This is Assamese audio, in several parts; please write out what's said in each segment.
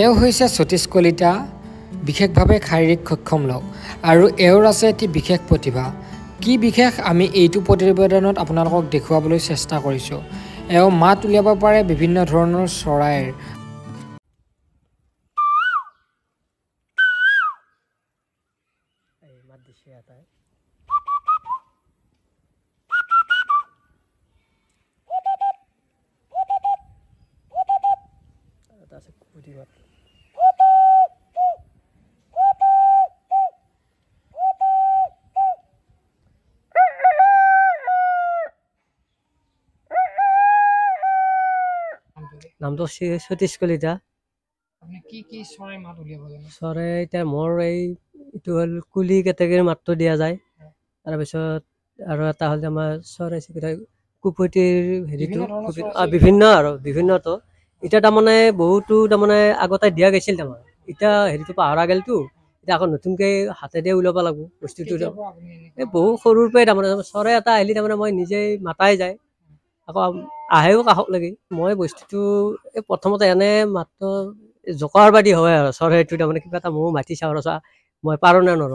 এওঁ হৈছে সতীশ কলিতা বিশেষভাৱে শাৰীৰিক সক্ষম লোক আৰু এওঁৰ আছে এটি বিশেষ প্ৰতিভা কি বিশেষ আমি এইটো প্ৰতিবেদনত আপোনালোকক দেখুৱাবলৈ চেষ্টা কৰিছোঁ এওঁ মাত উলিয়াব পাৰে বিভিন্ন ধৰণৰ চৰাইৰ বাচ্চা আছে কুকুতি নাম তো সতীশ কলিতা আপনি কি কি চৰাই মাত উলিয়াব জানে চৰাই এতিয়া মোৰ এই এইটো হ'ল কুলি কেটেগৰীৰ মাতটো দিয়া যায় তাৰপিছত আৰু এটা হ'ল আমাৰ চৰাই চিকিৎসা কুপতিৰ হেৰিটো বিভিন্ন আৰু বিভিন্নটো এতিয়া তাৰমানে বহুতো তাৰমানে আগতে দিয়া গৈছিল তাৰমানে এতিয়া হেৰিটো পাহৰা গেলতো এতিয়া আকৌ নতুনকৈ হাতেদি ওলাব লাগবো বস্তুটো এই বহু সৰুৰ পৰাই তাৰমানে চৰে এটা আহিলে তাৰমানে মই নিজেই মাতাই যায় আকৌ আহেও কাষক লাগে মই বস্তুটো এই প্ৰথমতে এনে মাত্ৰ জোকাৰবাদী হয় আৰু চৰেটো তাৰমানে কিবা এটা ময়ো মাতি চাওঁ ৰ মই পাৰোঁ নে নৰ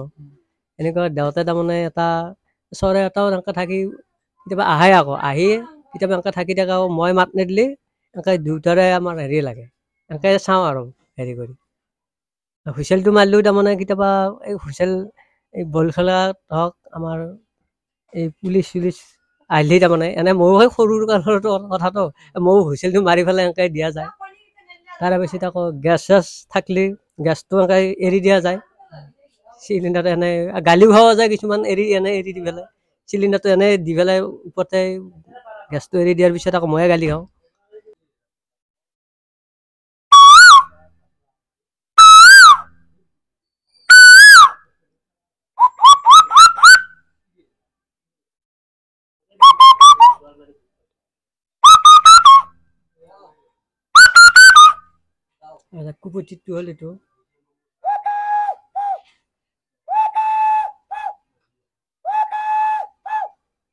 এনেকুৱা দেউতাই তাৰমানে এটা চৰে এটাও এনেকৈ থাকি কেতিয়াবা আহে আকৌ আহি কেতিয়াবা এনেকে থাকি থাকে আকৌ মই মাত নিদিলে এনেকৈ দুয়োটাৰে আমাৰ হেৰি লাগে এনেকৈ চাওঁ আৰু হেৰি কৰি হুইচেলটো মাৰিলেও তাৰমানে কেতিয়াবা এই হুইচেল এই বল খেলাত হওক আমাৰ এই পুলিচ চুলিচ আহিলে তাৰমানে এনে ময়ো সেই সৰু কালৰতো কথাটো ময়ো হুইচেলটো মাৰি পেলাই এনেকৈ দিয়া যায় তাৰে পিছত আকৌ গেছ চেছ থাকিলে গেছটো এনেকৈ এৰি দিয়া যায় চিলিণ্ডাৰটো এনে গালিও খোৱা যায় কিছুমান এৰি এনে এৰি দি পেলাই চিলিণ্ডাৰটো এনে দি পেলাই ওপৰতে গেছটো এৰি দিয়াৰ পিছত আকৌ ময়ে গালি খাওঁ ada ya, kupu itu hal itu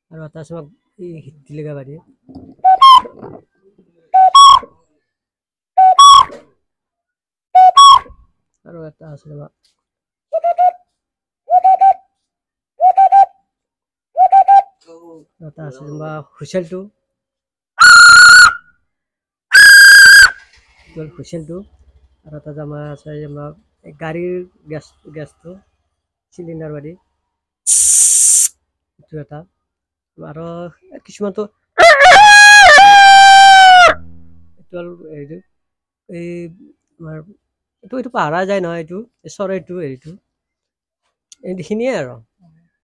ada atas waktu di lega bari ya. ada atas waktu লতা আছে বা হুইচেলটো হুইচেলটো আৰু তাত আমাৰ আছে যেনিবা গাড়ীৰ গেছ গেছটো চিলিণ্ডাৰ বাৰী সেইটো এটা আৰু কিছুমানটো এইটো হেৰিটো এই আমাৰ এইটো এইটো পাহৰা যায় নহয় এইটো চৰাইটো হেৰিটো এইখিনিয়ে আৰু